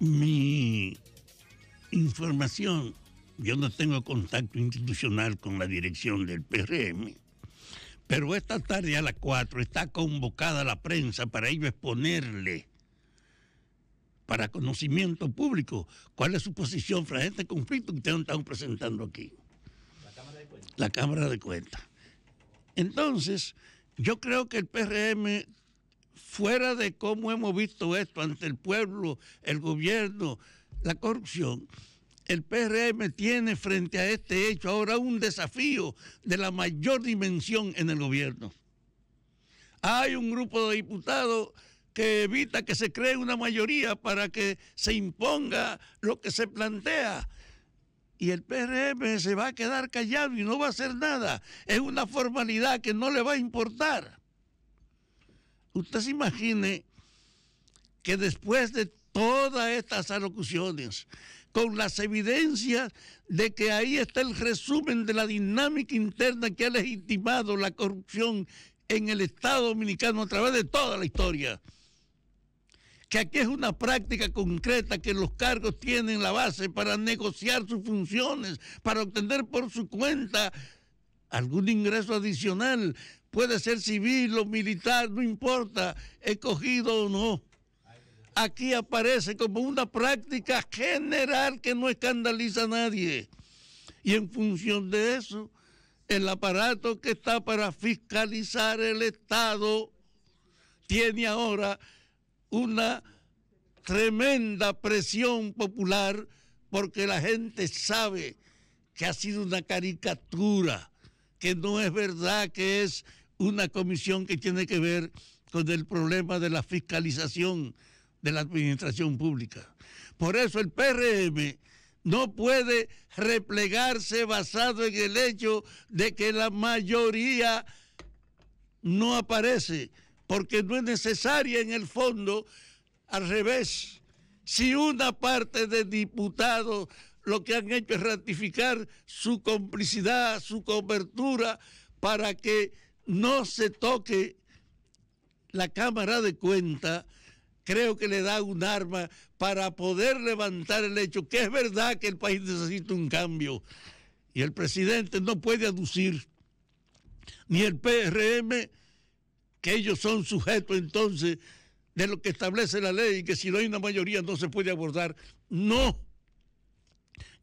Mi información, yo no tengo contacto institucional con la dirección del PRM, pero esta tarde a las 4 está convocada la prensa para ello exponerle para conocimiento público cuál es su posición frente a este conflicto que ustedes están presentando aquí. La Cámara de Cuentas. La Cámara de Cuentas. Entonces, yo creo que el PRM fuera de cómo hemos visto esto ante el pueblo, el gobierno, la corrupción, el PRM tiene frente a este hecho ahora un desafío de la mayor dimensión en el gobierno. Hay un grupo de diputados que evita que se cree una mayoría para que se imponga lo que se plantea. Y el PRM se va a quedar callado y no va a hacer nada. Es una formalidad que no le va a importar. Usted se imagine que después de todas estas alocuciones, con las evidencias de que ahí está el resumen de la dinámica interna que ha legitimado la corrupción en el Estado dominicano a través de toda la historia. Que aquí es una práctica concreta que los cargos tienen la base para negociar sus funciones, para obtener por su cuenta algún ingreso adicional puede ser civil o militar, no importa, escogido o no. Aquí aparece como una práctica general que no escandaliza a nadie. Y en función de eso, el aparato que está para fiscalizar el Estado tiene ahora una tremenda presión popular porque la gente sabe que ha sido una caricatura que no es verdad que es una comisión que tiene que ver con el problema de la fiscalización de la administración pública. Por eso el PRM no puede replegarse basado en el hecho de que la mayoría no aparece, porque no es necesaria en el fondo, al revés. Si una parte de diputados lo que han hecho es ratificar su complicidad, su cobertura, para que no se toque la Cámara de Cuentas. Creo que le da un arma para poder levantar el hecho, que es verdad que el país necesita un cambio. Y el presidente no puede aducir, ni el PRM, que ellos son sujetos entonces de lo que establece la ley y que si no hay una mayoría no se puede abordar. No,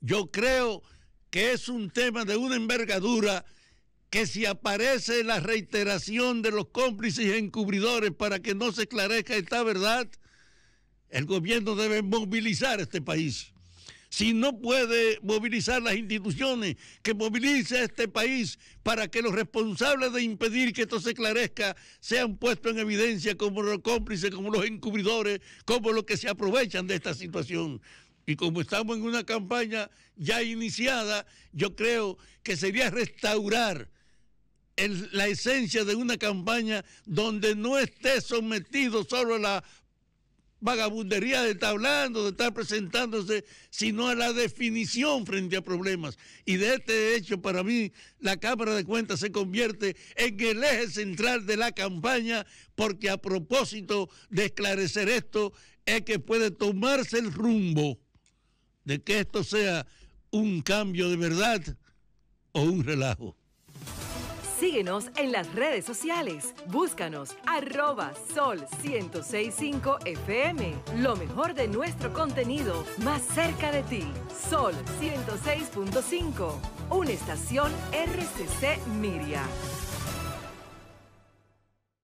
yo creo que es un tema de una envergadura que si aparece la reiteración de los cómplices y encubridores para que no se esclarezca esta verdad, el gobierno debe movilizar este país. Si no puede movilizar las instituciones, que movilice este país para que los responsables de impedir que esto se esclarezca sean puestos en evidencia como los cómplices, como los encubridores, como los que se aprovechan de esta situación. Y como estamos en una campaña ya iniciada, yo creo que sería restaurar la esencia de una campaña donde no esté sometido solo a la vagabundería de estar hablando, de estar presentándose, sino a la definición frente a problemas. Y de este hecho, para mí, la Cámara de Cuentas se convierte en el eje central de la campaña, porque a propósito de esclarecer esto, es que puede tomarse el rumbo de que esto sea un cambio de verdad o un relajo. Síguenos en las redes sociales. Búscanos arroba sol 1065 FM. Lo mejor de nuestro contenido más cerca de ti. Sol 106.5. Una estación RCC Miria.